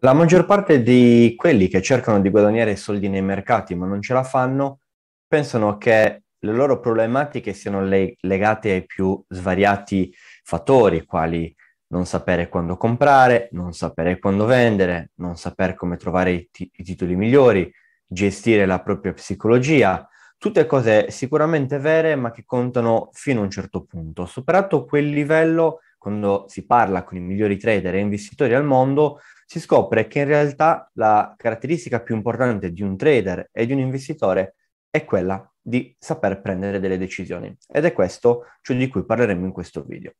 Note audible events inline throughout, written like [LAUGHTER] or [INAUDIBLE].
La maggior parte di quelli che cercano di guadagnare soldi nei mercati ma non ce la fanno, pensano che le loro problematiche siano le- legate ai più svariati fattori, quali non sapere quando comprare, non sapere quando vendere, non sapere come trovare i, t- i titoli migliori, gestire la propria psicologia, tutte cose sicuramente vere ma che contano fino a un certo punto. Superato quel livello quando si parla con i migliori trader e investitori al mondo, si scopre che in realtà la caratteristica più importante di un trader e di un investitore è quella di saper prendere delle decisioni. Ed è questo ciò di cui parleremo in questo video.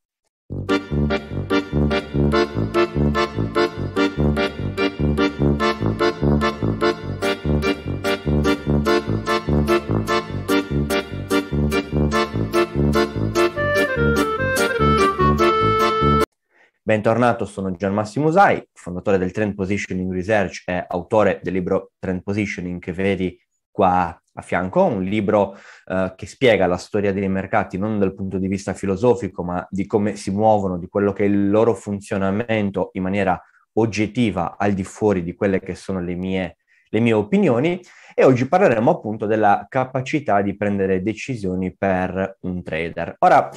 Bentornato, sono Gian Massimo Usai, fondatore del Trend Positioning Research e autore del libro Trend Positioning che vedi qua a fianco, un libro eh, che spiega la storia dei mercati non dal punto di vista filosofico, ma di come si muovono, di quello che è il loro funzionamento in maniera oggettiva al di fuori di quelle che sono le mie, le mie opinioni e oggi parleremo appunto della capacità di prendere decisioni per un trader. Ora,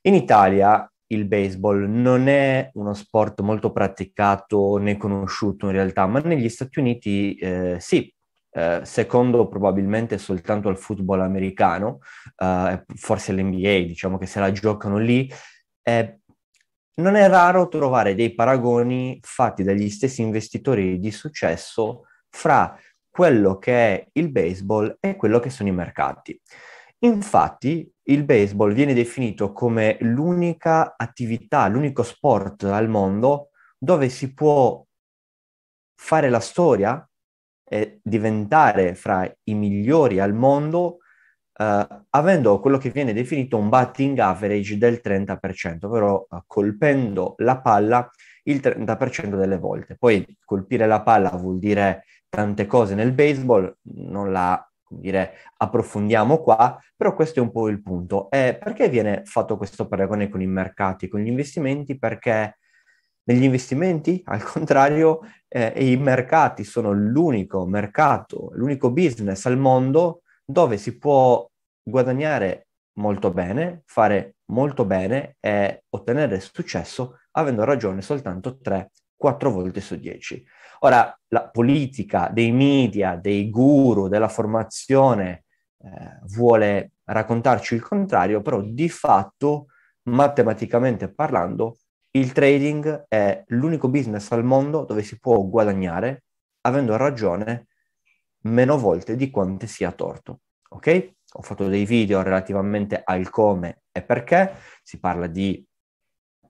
in Italia il baseball non è uno sport molto praticato né conosciuto in realtà, ma negli Stati Uniti eh, sì, eh, secondo probabilmente soltanto al football americano, eh, forse l'NBA, diciamo che se la giocano lì, eh, non è raro trovare dei paragoni fatti dagli stessi investitori di successo fra quello che è il baseball e quello che sono i mercati. Infatti, il baseball viene definito come l'unica attività, l'unico sport al mondo dove si può fare la storia e diventare fra i migliori al mondo eh, avendo quello che viene definito un batting average del 30%, ovvero eh, colpendo la palla il 30% delle volte. Poi colpire la palla vuol dire tante cose nel baseball, non la dire, approfondiamo qua, però questo è un po' il punto. Eh, perché viene fatto questo paragone con i mercati, con gli investimenti? Perché negli investimenti, [LAUGHS] al contrario, eh, i mercati sono l'unico mercato, l'unico business al mondo dove si può guadagnare molto bene, fare molto bene e ottenere successo avendo ragione soltanto tre 4 volte su 10. Ora, la politica dei media, dei guru, della formazione eh, vuole raccontarci il contrario, però di fatto, matematicamente parlando, il trading è l'unico business al mondo dove si può guadagnare avendo ragione meno volte di quante sia torto. Ok? Ho fatto dei video relativamente al come e perché, si parla di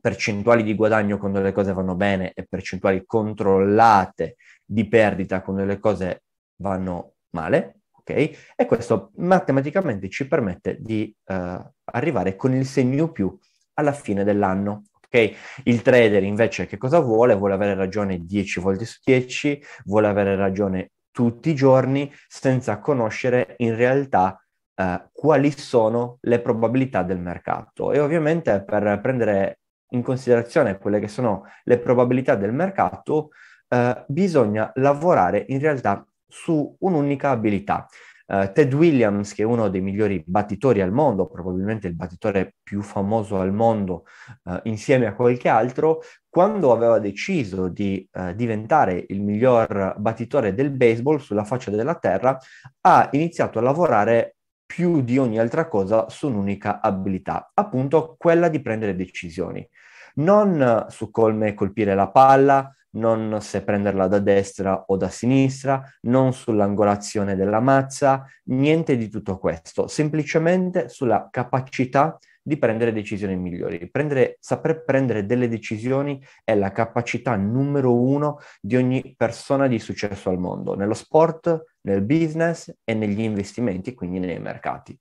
percentuali di guadagno quando le cose vanno bene e percentuali controllate di perdita quando le cose vanno male, ok? E questo matematicamente ci permette di uh, arrivare con il segno più alla fine dell'anno, ok? Il trader invece che cosa vuole? Vuole avere ragione 10 volte su 10, vuole avere ragione tutti i giorni senza conoscere in realtà eh, quali sono le probabilità del mercato. E ovviamente per prendere in considerazione quelle che sono le probabilità del mercato, eh, bisogna lavorare in realtà su un'unica abilità. Eh, Ted Williams, che è uno dei migliori battitori al mondo, probabilmente il battitore più famoso al mondo eh, insieme a qualche altro, quando aveva deciso di eh, diventare il miglior battitore del baseball sulla faccia della terra, ha iniziato a lavorare più di ogni altra cosa su un'unica abilità, appunto quella di prendere decisioni. Non su come colpire la palla, non se prenderla da destra o da sinistra, non sull'angolazione della mazza, niente di tutto questo, semplicemente sulla capacità di prendere decisioni migliori. Prendere, saper prendere delle decisioni è la capacità numero uno di ogni persona di successo al mondo, nello sport, nel business e negli investimenti, quindi nei mercati.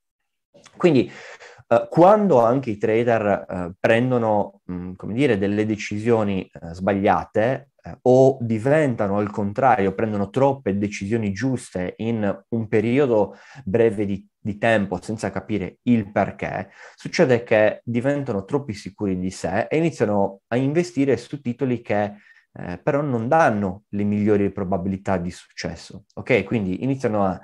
Quindi eh, quando anche i trader eh, prendono, mh, mm, come dire, delle decisioni eh, sbagliate eh, o diventano al contrario, prendono troppe decisioni giuste in un periodo breve di, di tempo senza capire il perché, succede che diventano troppo sicuri di sé e iniziano a investire su titoli che eh, però non danno le migliori probabilità di successo. Ok, quindi iniziano a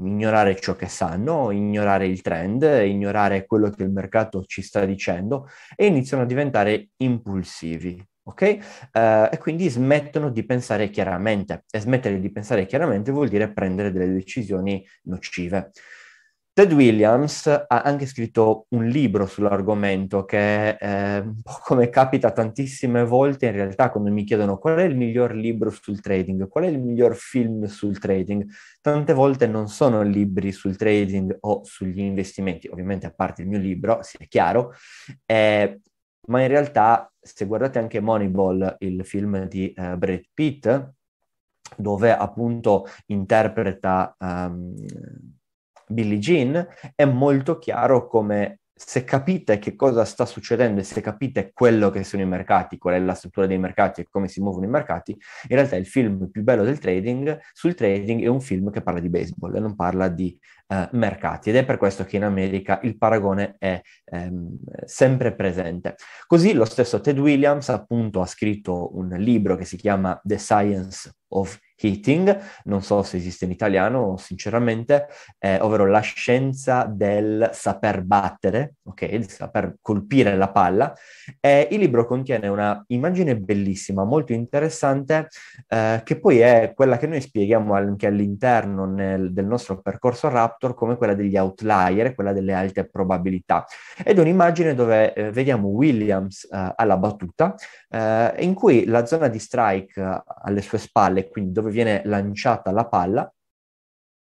ignorare ciò che sanno, ignorare il trend, ignorare quello che il mercato ci sta dicendo e iniziano a diventare impulsivi. Ok? Uh, e quindi smettono di pensare chiaramente e smettere di pensare chiaramente vuol dire prendere delle decisioni nocive. Ted Williams ha anche scritto un libro sull'argomento che, eh, un po' come capita tantissime volte, in realtà quando mi chiedono qual è il miglior libro sul trading, qual è il miglior film sul trading, tante volte non sono libri sul trading o sugli investimenti, ovviamente a parte il mio libro, si è chiaro, eh, ma in realtà se guardate anche Moneyball, il film di eh, Brad Pitt, dove appunto interpreta... Um, Billie Jean, è molto chiaro come se capite che cosa sta succedendo e se capite quello che sono i mercati, qual è la struttura dei mercati e come si muovono i mercati, in realtà il film più bello del trading sul trading è un film che parla di baseball e non parla di eh, mercati ed è per questo che in America il paragone è ehm, sempre presente. Così lo stesso Ted Williams appunto ha scritto un libro che si chiama The Science of Heating, non so se esiste in italiano, sinceramente, eh, ovvero la scienza del saper battere, ok, di saper colpire la palla. Eh, il libro contiene una immagine bellissima, molto interessante, eh, che poi è quella che noi spieghiamo anche all'interno nel, del nostro percorso Raptor come quella degli outlier, quella delle alte probabilità. Ed è un'immagine dove eh, vediamo Williams eh, alla battuta, eh, in cui la zona di strike alle sue spalle, quindi dove cui viene lanciata la palla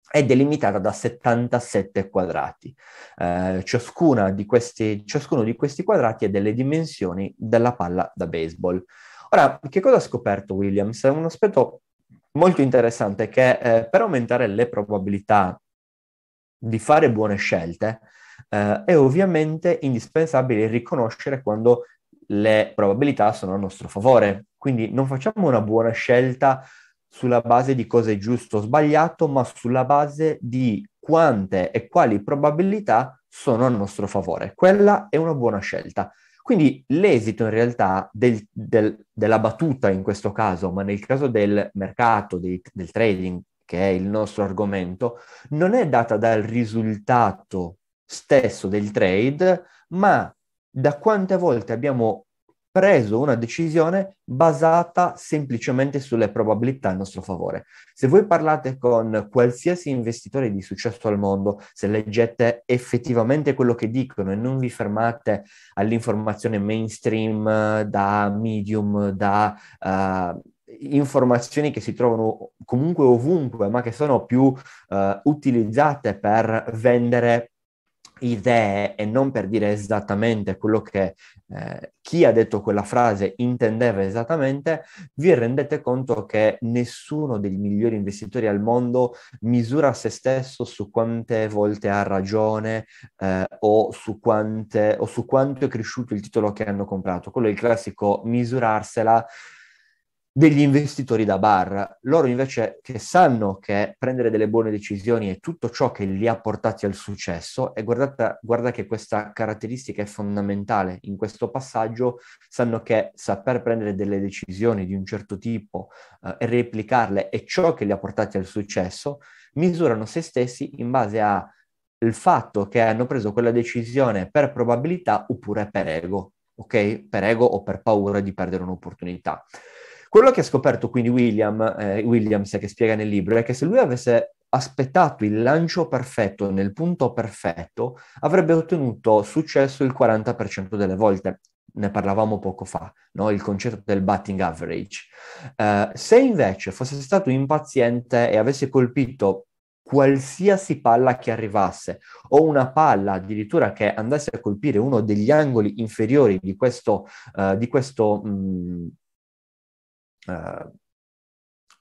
è delimitata da 77 quadrati. Eh, di questi, ciascuno di questi quadrati è delle dimensioni della palla da baseball. Ora, che cosa ha scoperto Williams? Un aspetto molto interessante è che eh, per aumentare le probabilità di fare buone scelte eh, è ovviamente indispensabile riconoscere quando le probabilità sono a nostro favore. Quindi non facciamo una buona scelta sulla base di cosa è giusto o sbagliato, ma sulla base di quante e quali probabilità sono a nostro favore. Quella è una buona scelta. Quindi l'esito in realtà del, del, della battuta in questo caso, ma nel caso del mercato, dei, del trading, che è il nostro argomento, non è data dal risultato stesso del trade, ma da quante volte abbiamo preso una decisione basata semplicemente sulle probabilità a nostro favore. Se voi parlate con qualsiasi investitore di successo al mondo, se leggete effettivamente quello che dicono e non vi fermate all'informazione mainstream da medium, da uh, informazioni che si trovano comunque ovunque, ma che sono più uh, utilizzate per vendere idee e non per dire esattamente quello che eh, chi ha detto quella frase intendeva esattamente, vi rendete conto che nessuno dei migliori investitori al mondo misura se stesso su quante volte ha ragione eh, o, su quante, o su quanto è cresciuto il titolo che hanno comprato. Quello è il classico misurarsela degli investitori da bar. Loro invece che sanno che prendere delle buone decisioni è tutto ciò che li ha portati al successo e guardate, guarda che questa caratteristica è fondamentale in questo passaggio, sanno che saper prendere delle decisioni di un certo tipo eh, e replicarle è ciò che li ha portati al successo, misurano se stessi in base al fatto che hanno preso quella decisione per probabilità oppure per ego, ok? Per ego o per paura di perdere un'opportunità. Quello che ha scoperto quindi William, eh, Williams, che spiega nel libro, è che se lui avesse aspettato il lancio perfetto nel punto perfetto, avrebbe ottenuto successo il 40% delle volte. Ne parlavamo poco fa, no? il concetto del batting average. Eh, se invece fosse stato impaziente e avesse colpito qualsiasi palla che arrivasse o una palla addirittura che andasse a colpire uno degli angoli inferiori di questo, uh, di questo mh, mm, eh,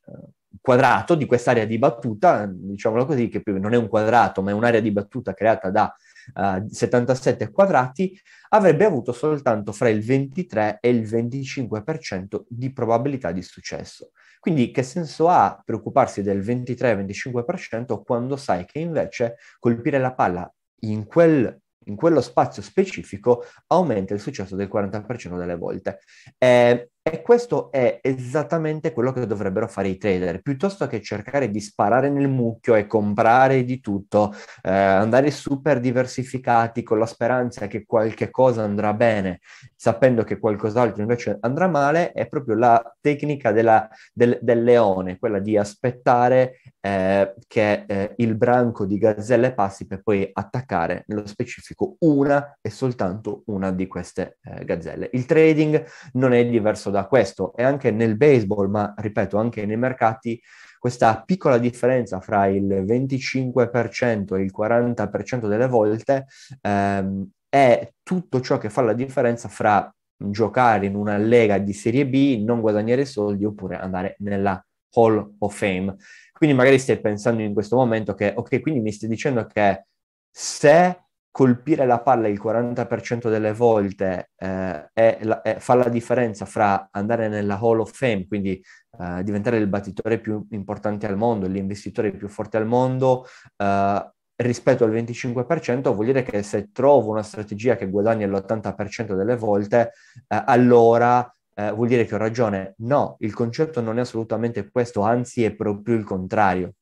eh, quadrato, di quest'area di battuta, diciamolo così, che non è un quadrato, ma è un'area di battuta creata da eh, 77 quadrati, avrebbe avuto soltanto fra il 23 e il 25% di probabilità di successo. Quindi che senso ha preoccuparsi del 23-25% quando sai che invece colpire la palla in quel in quello spazio specifico aumenta il successo del 40% delle volte. Eh, e questo è esattamente quello che dovrebbero fare i trader, piuttosto che cercare di sparare nel mucchio e comprare di tutto, eh, andare super diversificati con la speranza che qualche cosa andrà bene, sapendo che qualcos'altro invece andrà male, è proprio la tecnica della, del, del leone, quella di aspettare eh, che è eh, il branco di gazzelle passi per poi attaccare nello specifico una e soltanto una di queste eh, gazzelle. Il trading non è diverso da questo e anche nel baseball, ma ripeto anche nei mercati, questa piccola differenza fra il 25% e il 40% delle volte ehm, è tutto ciò che fa la differenza fra giocare in una lega di serie B, non guadagnare soldi oppure andare nella Hall of Fame. Quindi magari stai pensando in questo momento che, ok, quindi mi stai dicendo che se colpire la palla il 40% delle volte eh, è è, fa la differenza fra andare nella Hall of Fame, quindi eh, diventare il battitore più importante al mondo, l'investitore più forte al mondo, eh, rispetto al 25%, vuol dire che se trovo una strategia che guadagna l'80% delle volte, eh, allora eh, vuol dire che ho ragione. No, il concetto non è assolutamente questo, anzi è proprio il contrario.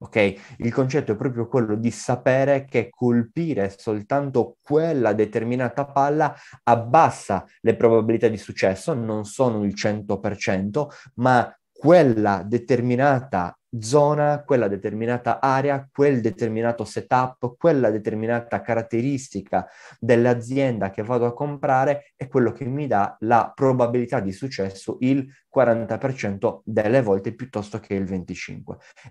Ok? Il concetto è proprio quello di sapere che colpire soltanto quella determinata palla abbassa le probabilità di successo, non sono il 100%, ma quella determinata zona, quella determinata area, quel determinato setup, quella determinata caratteristica dell'azienda che vado a comprare è quello che mi dà la probabilità di successo il 40% delle volte piuttosto che il 25%.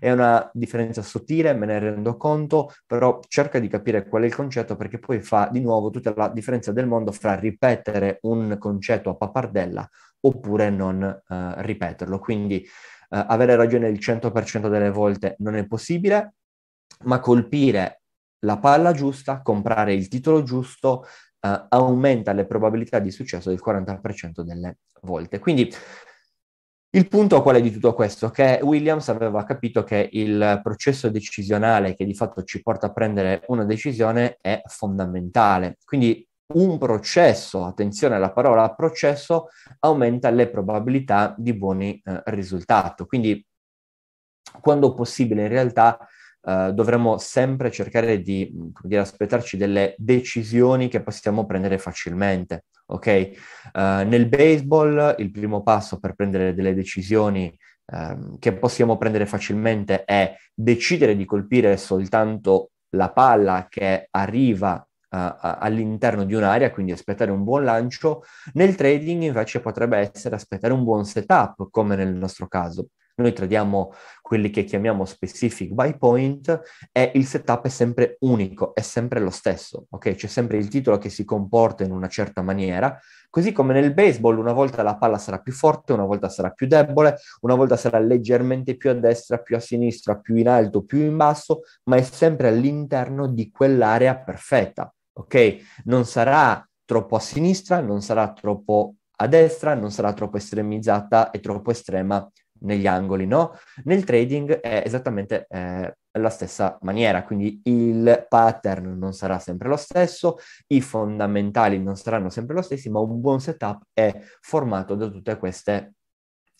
È una differenza sottile, me ne rendo conto, però cerca di capire qual è il concetto perché poi fa di nuovo tutta la differenza del mondo fra ripetere un concetto a pappardella oppure non eh, ripeterlo. Quindi eh, avere ragione il 100% delle volte non è possibile, ma colpire la palla giusta, comprare il titolo giusto, eh, aumenta le probabilità di successo del 40% delle volte. Quindi il punto qual è di tutto questo? Che Williams aveva capito che il processo decisionale che di fatto ci porta a prendere una decisione è fondamentale. Quindi un processo, attenzione alla parola processo, aumenta le probabilità di buoni eh, risultati. Quindi, quando possibile, in realtà eh, dovremmo sempre cercare di, mm, di aspettarci delle decisioni che possiamo prendere facilmente. Okay? Uh, nel baseball il primo passo per prendere delle decisioni ehm, che possiamo prendere facilmente è decidere di colpire soltanto la palla che arriva all'interno di un'area, quindi aspettare un buon lancio. Nel trading invece potrebbe essere aspettare un buon setup, come nel nostro caso. Noi tradiamo quelli che chiamiamo specific buy point e il setup è sempre unico, è sempre lo stesso, ok? C'è sempre il titolo che si comporta in una certa maniera, così come nel baseball una volta la palla sarà più forte, una volta sarà più debole, una volta sarà leggermente più a destra, più a sinistra, più in alto, più in basso, ma è sempre all'interno di quell'area perfetta ok? Non sarà troppo a sinistra, non sarà troppo a destra, non sarà troppo estremizzata e troppo estrema negli angoli, no? Nel trading è esattamente eh, la stessa maniera, quindi il pattern non sarà sempre lo stesso, i fondamentali non saranno sempre lo stessi, ma un buon setup è formato da tutte queste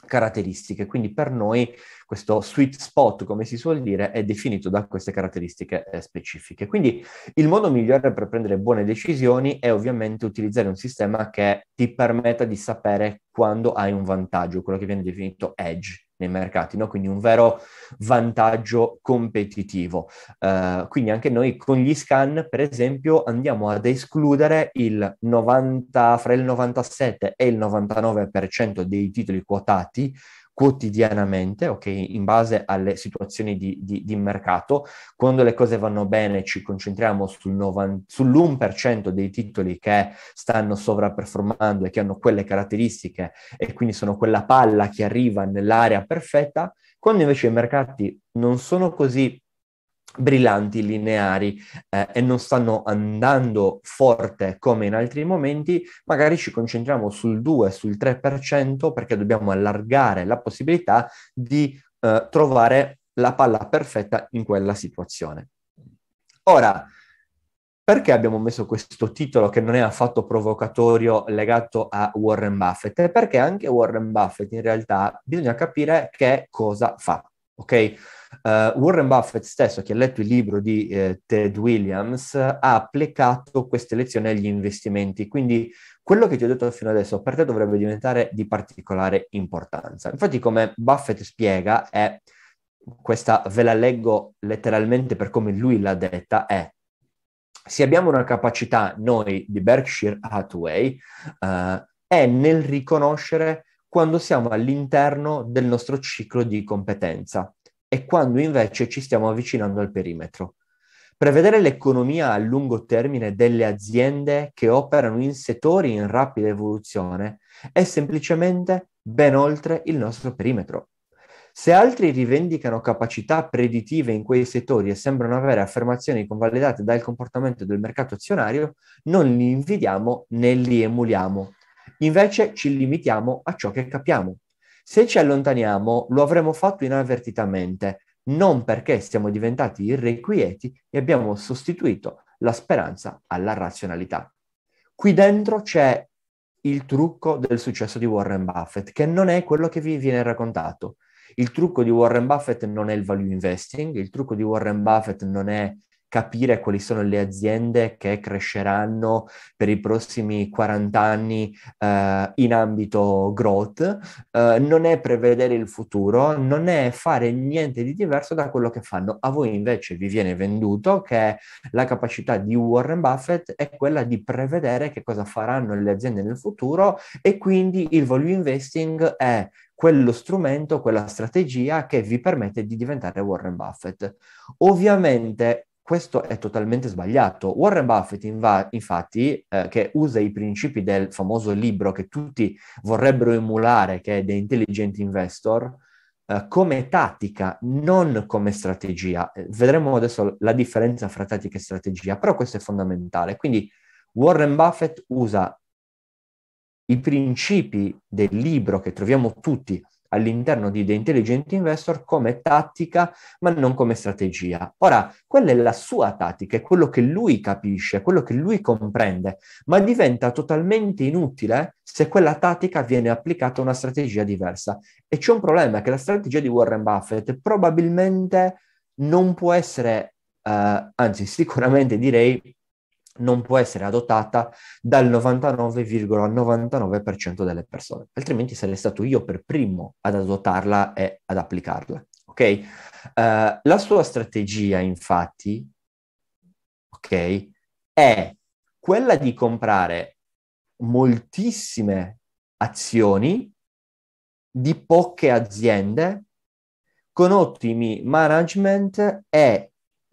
caratteristiche. Quindi per noi questo sweet spot, come si suol dire, è definito da queste caratteristiche eh, specifiche. Quindi il modo migliore per prendere buone decisioni è ovviamente utilizzare un sistema che ti permetta di sapere quando hai un vantaggio, quello che viene definito edge nei mercati, no? quindi un vero vantaggio competitivo. Uh, quindi anche noi con gli scan, per esempio, andiamo ad escludere il 90, fra il 97 e il 99% dei titoli quotati quotidianamente, ok, in base alle situazioni di, di, di, mercato. Quando le cose vanno bene ci concentriamo sul 90, sull'1% dei titoli che stanno sovraperformando e che hanno quelle caratteristiche e quindi sono quella palla che arriva nell'area perfetta. Quando invece i mercati non sono così brillanti, lineari eh, e non stanno andando forte come in altri momenti, magari ci concentriamo sul 2, sul 3% perché dobbiamo allargare la possibilità di eh, trovare la palla perfetta in quella situazione. Ora, perché abbiamo messo questo titolo che non è affatto provocatorio legato a Warren Buffett? Perché anche Warren Buffett in realtà bisogna capire che cosa fa, ok? Uh, Warren Buffett stesso, che ha letto il libro di eh, Ted Williams, ha applicato queste lezioni agli investimenti. Quindi quello che ti ho detto fino adesso per te dovrebbe diventare di particolare importanza. Infatti, come Buffett spiega, è questa ve la leggo letteralmente per come lui l'ha detta, è se abbiamo una capacità noi di Berkshire Hathaway uh, è nel riconoscere quando siamo all'interno del nostro ciclo di competenza e quando invece ci stiamo avvicinando al perimetro. Prevedere l'economia a lungo termine delle aziende che operano in settori in rapida evoluzione è semplicemente ben oltre il nostro perimetro. Se altri rivendicano capacità preditive in quei settori e sembrano avere affermazioni convalidate dal comportamento del mercato azionario, non li invidiamo né li emuliamo. Invece ci limitiamo a ciò che capiamo. Se ci allontaniamo lo avremo fatto inavvertitamente, non perché siamo diventati irrequieti e abbiamo sostituito la speranza alla razionalità. Qui dentro c'è il trucco del successo di Warren Buffett, che non è quello che vi viene raccontato. Il trucco di Warren Buffett non è il value investing, il trucco di Warren Buffett non è capire quali sono le aziende che cresceranno per i prossimi 40 anni eh, in ambito growth, eh, non è prevedere il futuro, non è fare niente di diverso da quello che fanno. A voi invece vi viene venduto che la capacità di Warren Buffett è quella di prevedere che cosa faranno le aziende nel futuro e quindi il value investing è quello strumento, quella strategia che vi permette di diventare Warren Buffett. Ovviamente questo è totalmente sbagliato. Warren Buffett, inva- infatti, eh, che usa i principi del famoso libro che tutti vorrebbero emulare, che è The Intelligent Investor, eh, come tattica, non come strategia. Eh, vedremo adesso la differenza fra tattica e strategia, però questo è fondamentale. Quindi Warren Buffett usa i principi del libro che troviamo tutti all'interno di The Intelligent Investor come tattica, ma non come strategia. Ora, quella è la sua tattica, è quello che lui capisce, quello che lui comprende, ma diventa totalmente inutile se quella tattica viene applicata a una strategia diversa. E c'è un problema, che la strategia di Warren Buffett probabilmente non può essere, eh, anzi sicuramente direi, non può essere adottata dal 99,99% ,99 delle persone, altrimenti sarei stato io per primo ad adottarla e ad applicarla. Ok? Uh, la sua strategia, infatti, ok, è quella di comprare moltissime azioni di poche aziende con ottimi management e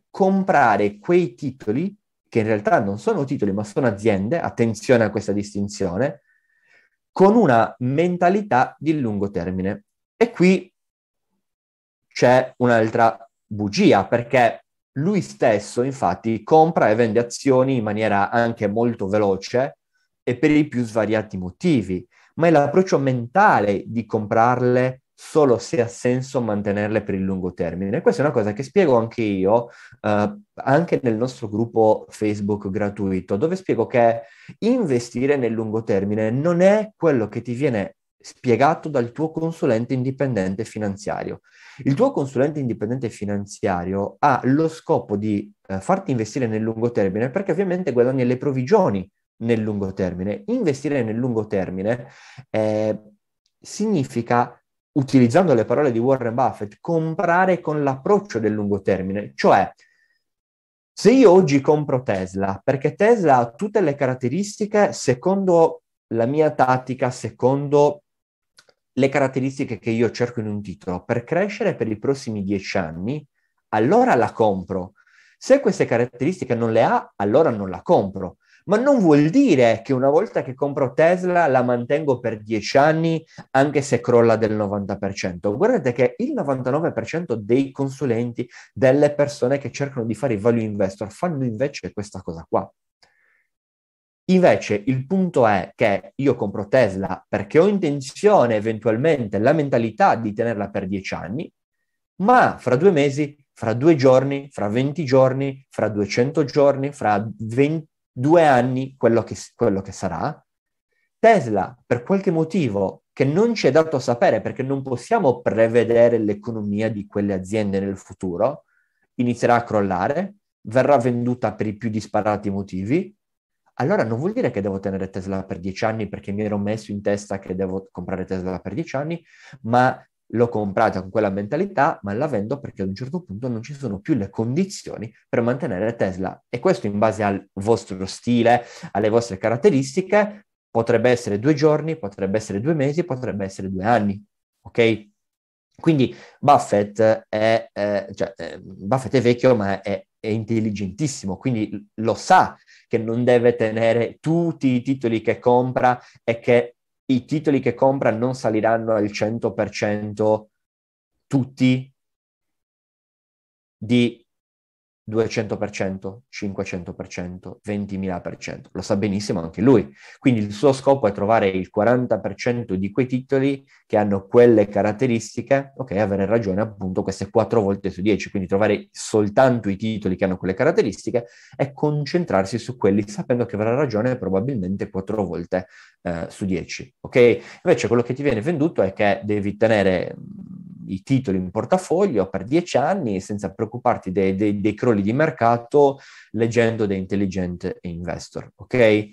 comprare quei titoli che in realtà non sono titoli ma sono aziende, attenzione a questa distinzione, con una mentalità di lungo termine. E qui c'è un'altra bugia, perché lui stesso infatti compra e vende azioni in maniera anche molto veloce e per i più svariati motivi, ma è l'approccio mentale di comprarle solo se ha senso mantenerle per il lungo termine. Questa è una cosa che spiego anche io, eh, anche nel nostro gruppo Facebook gratuito, dove spiego che investire nel lungo termine non è quello che ti viene spiegato dal tuo consulente indipendente finanziario. Il tuo consulente indipendente finanziario ha lo scopo di eh, farti investire nel lungo termine perché ovviamente guadagni le provvigioni nel lungo termine. Investire nel lungo termine eh, significa utilizzando le parole di Warren Buffett, comprare con l'approccio del lungo termine, cioè se io oggi compro Tesla, perché Tesla ha tutte le caratteristiche secondo la mia tattica, secondo le caratteristiche che io cerco in un titolo per crescere per i prossimi dieci anni, allora la compro. Se queste caratteristiche non le ha, allora non la compro ma non vuol dire che una volta che compro Tesla la mantengo per 10 anni anche se crolla del 90%. Guardate che il 99% dei consulenti, delle persone che cercano di fare i value investor, fanno invece questa cosa qua. Invece il punto è che io compro Tesla perché ho intenzione eventualmente la mentalità di tenerla per 10 anni, ma fra due mesi, fra due giorni, fra 20 giorni, fra 200 giorni, fra 20 due anni quello che, quello che sarà. Tesla, per qualche motivo che non ci è dato sapere perché non possiamo prevedere l'economia di quelle aziende nel futuro, inizierà a crollare, verrà venduta per i più disparati motivi, allora non vuol dire che devo tenere Tesla per dieci anni perché mi ero messo in testa che devo comprare Tesla per dieci anni, ma l'ho comprata con quella mentalità, ma la vendo perché ad un certo punto non ci sono più le condizioni per mantenere Tesla. E questo in base al vostro stile, alle vostre caratteristiche, potrebbe essere due giorni, potrebbe essere due mesi, potrebbe essere due anni. Ok? Quindi Buffett è, eh, cioè, eh, Buffett è vecchio, ma è, è intelligentissimo, quindi lo sa che non deve tenere tutti i titoli che compra e che i titoli che compra non saliranno al 100% tutti di 200%, 500%, 20.000%. Lo sa benissimo anche lui. Quindi il suo scopo è trovare il 40% di quei titoli che hanno quelle caratteristiche, ok, avere ragione appunto queste 4 volte su 10, quindi trovare soltanto i titoli che hanno quelle caratteristiche e concentrarsi su quelli sapendo che avrà ragione probabilmente 4 volte eh, su 10, ok? Invece quello che ti viene venduto è che devi tenere i titoli in portafoglio per dieci anni senza preoccuparti dei, dei, dei crolli di mercato leggendo The Intelligent Investor, ok?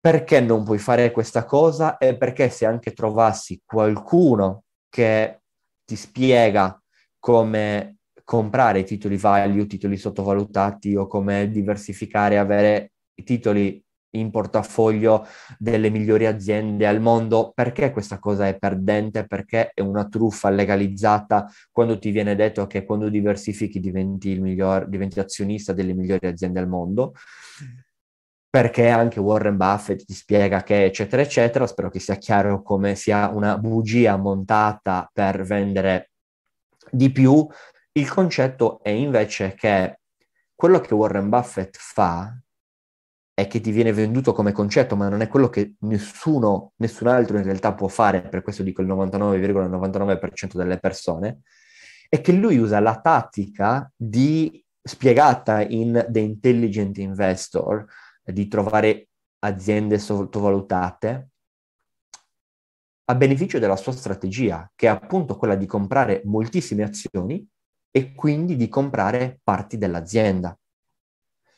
Perché non puoi fare questa cosa? E perché se anche trovassi qualcuno che ti spiega come comprare titoli value, titoli sottovalutati o come diversificare, avere i titoli in portafoglio delle migliori aziende al mondo, perché questa cosa è perdente? Perché è una truffa legalizzata quando ti viene detto che quando diversifichi diventi, il miglior, diventi azionista delle migliori aziende al mondo? Perché anche Warren Buffett ti spiega che eccetera eccetera, spero che sia chiaro come sia una bugia montata per vendere di più. Il concetto è invece che quello che Warren Buffett fa è che ti viene venduto come concetto, ma non è quello che nessuno, nessun altro in realtà può fare, per questo dico il 99,99% delle persone, è che lui usa la tattica di, spiegata in The Intelligent Investor, di trovare aziende sottovalutate a beneficio della sua strategia, che è appunto quella di comprare moltissime azioni e quindi di comprare parti dell'azienda.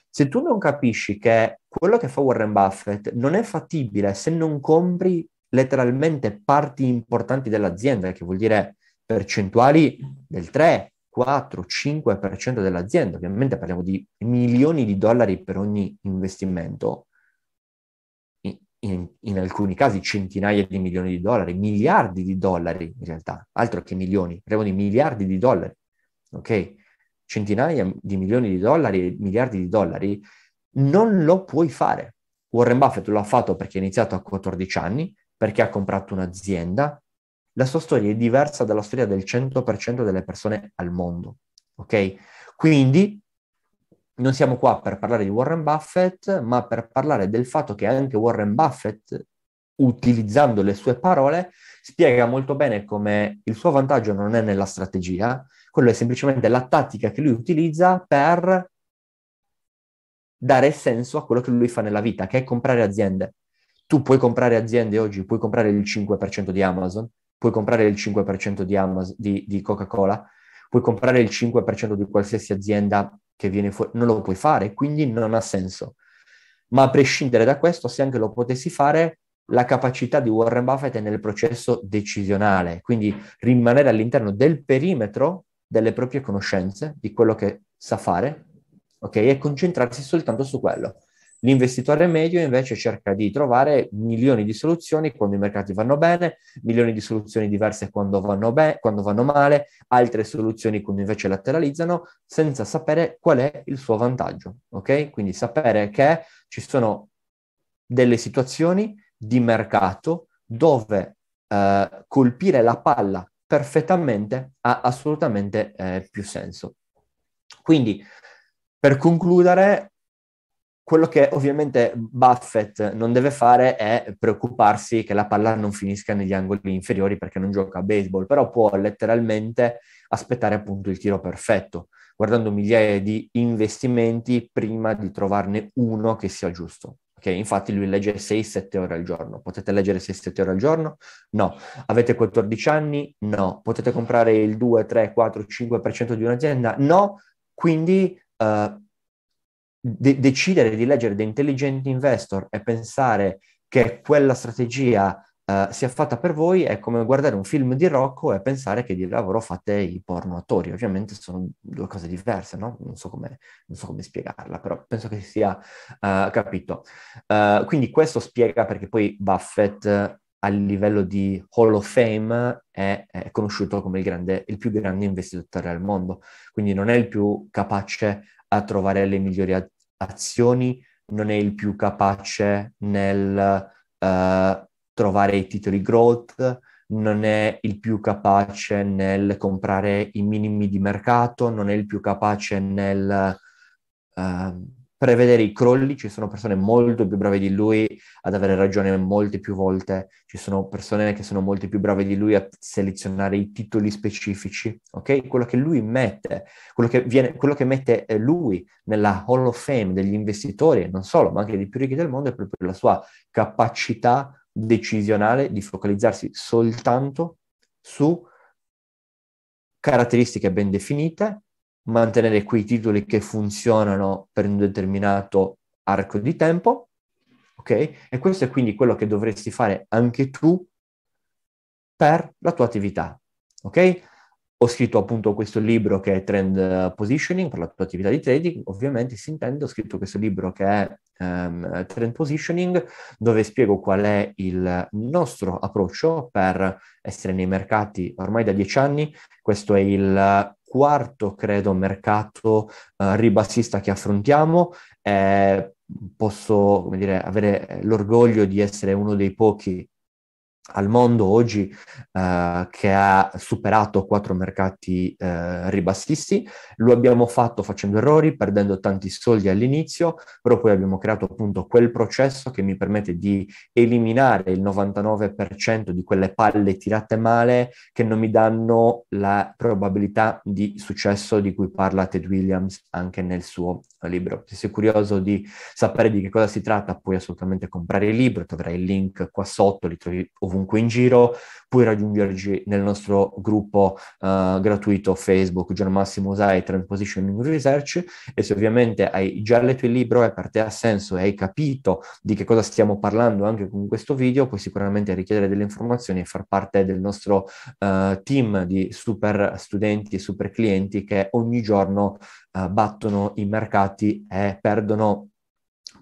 Se tu non capisci che quello che fa Warren Buffett non è fattibile se non compri letteralmente parti importanti dell'azienda, che vuol dire percentuali del 3, 4, 5% dell'azienda. Ovviamente parliamo di milioni di dollari per ogni investimento. In, in, alcuni casi centinaia di milioni di dollari, miliardi di dollari in realtà, altro che milioni, parliamo di miliardi di dollari, ok? Centinaia di milioni di dollari miliardi di dollari non lo puoi fare. Warren Buffett lo ha fatto perché ha iniziato a 14 anni, perché ha comprato un'azienda. La sua storia è diversa dalla storia del 100% delle persone al mondo. Ok? Quindi non siamo qua per parlare di Warren Buffett, ma per parlare del fatto che anche Warren Buffett, utilizzando le sue parole, spiega molto bene come il suo vantaggio non è nella strategia, quello è semplicemente la tattica che lui utilizza per dare senso a quello che lui fa nella vita, che è comprare aziende. Tu puoi comprare aziende oggi, puoi comprare il 5% di Amazon, puoi comprare il 5% di, Amazon, di, di Coca-Cola, puoi comprare il 5% di qualsiasi azienda che viene fuori, non lo puoi fare, quindi non ha senso. Ma a prescindere da questo, se anche lo potessi fare, la capacità di Warren Buffett è nel processo decisionale, quindi rimanere all'interno del perimetro delle proprie conoscenze, di quello che sa fare, ok? E concentrarsi soltanto su quello. L'investitore medio invece cerca di trovare milioni di soluzioni quando i mercati vanno bene, milioni di soluzioni diverse quando vanno, be- quando vanno male, altre soluzioni quando invece lateralizzano, senza sapere qual è il suo vantaggio. Ok? Quindi sapere che ci sono delle situazioni di mercato dove eh, colpire la palla perfettamente ha assolutamente eh, più senso. Quindi per concludere, quello che ovviamente Buffett non deve fare è preoccuparsi che la palla non finisca negli angoli inferiori perché non gioca a baseball, però può letteralmente aspettare appunto il tiro perfetto, guardando migliaia di investimenti prima di trovarne uno che sia giusto. Okay? Infatti lui legge 6-7 ore al giorno. Potete leggere 6-7 ore al giorno? No. Avete 14 anni? No. Potete comprare il 2, 3, 4, 5% di un'azienda? No. Quindi eh, de- decidere di leggere The Intelligent Investor e pensare che quella strategia uh, sia fatta per voi è come guardare un film di Rocco e pensare che di lavoro fate i porno attori. Ovviamente sono due cose diverse, no? Non so come, non so come spiegarla, però penso che sia uh, capito. quindi questo spiega perché poi Buffett a livello di Hall of Fame è, è conosciuto come il, grande, il, più grande investitore al mondo, quindi non è il più capace a trovare le migliori azioni, non è il più capace nel uh, trovare i titoli growth, non è il più capace nel comprare i minimi di mercato, non è il più capace nel... Uh, prevedere i crolli, ci sono persone molto più brave di lui ad avere ragione molte più volte, ci sono persone che sono molto più brave di lui a selezionare i titoli specifici, ok? Quello che lui mette, quello che, viene, quello che mette eh, lui nella Hall of Fame degli investitori, non solo, ma anche dei più ricchi del mondo, è proprio la sua capacità decisionale di focalizzarsi soltanto su caratteristiche ben definite mantenere quei titoli che funzionano per un determinato arco di tempo, ok? E questo è quindi quello che dovresti fare anche tu per la tua attività, ok? Ho scritto appunto questo libro che è Trend Positioning per la tua attività di trading, ovviamente si intende, ho scritto questo libro che è um, Trend Positioning dove spiego qual è il nostro approccio per essere nei mercati ormai da dieci anni, questo è il quarto, credo, mercato uh, ribassista che affrontiamo. Eh, posso dire, avere l'orgoglio di essere uno dei pochi al mondo oggi eh, che ha superato quattro mercati eh, ribassisti. Lo abbiamo fatto facendo errori, perdendo tanti soldi all'inizio, però poi abbiamo creato appunto quel processo che mi permette di eliminare il 99% di quelle palle tirate male che non mi danno la probabilità di successo di cui parla Ted Williams anche nel suo libro. Se sei curioso di sapere di che cosa si tratta, puoi assolutamente comprare il libro, troverai il link qua sotto, li trovi ovunque in giro, puoi raggiungerci nel nostro gruppo uh, gratuito Facebook Gian Massimo Usai Trend Positioning Research e se ovviamente hai già letto il libro e per te ha senso e hai capito di che cosa stiamo parlando anche con questo video, puoi sicuramente richiedere delle informazioni e far parte del nostro uh, team di super studenti e super clienti che ogni giorno eh, battono i mercati e perdono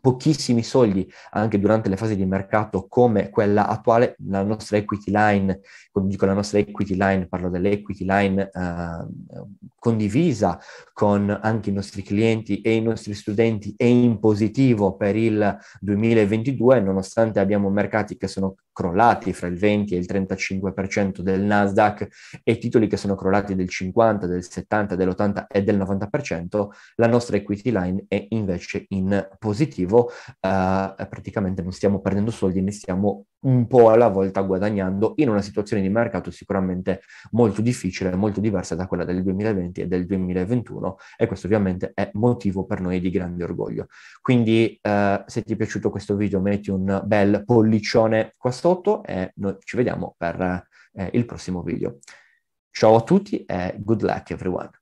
pochissimi soldi anche durante le fasi di mercato come quella attuale, la nostra equity line, quando dico la nostra equity line parlo dell'equity line eh, condivisa con anche i nostri clienti e i nostri studenti è in positivo per il 2022 nonostante abbiamo mercati che sono crollati fra il 20 e il 35% del Nasdaq e titoli che sono crollati del 50, del 70, dell'80 e del 90%, la nostra equity line è invece in positivo positivo, eh, praticamente non stiamo perdendo soldi, ne stiamo un po' alla volta guadagnando in una situazione di mercato sicuramente molto difficile, molto diversa da quella del 2020 e del 2021 e questo ovviamente è motivo per noi di grande orgoglio. Quindi eh, se ti è piaciuto questo video metti un bel pollicione qua sotto e noi ci vediamo per eh, il prossimo video. Ciao a tutti e good luck everyone.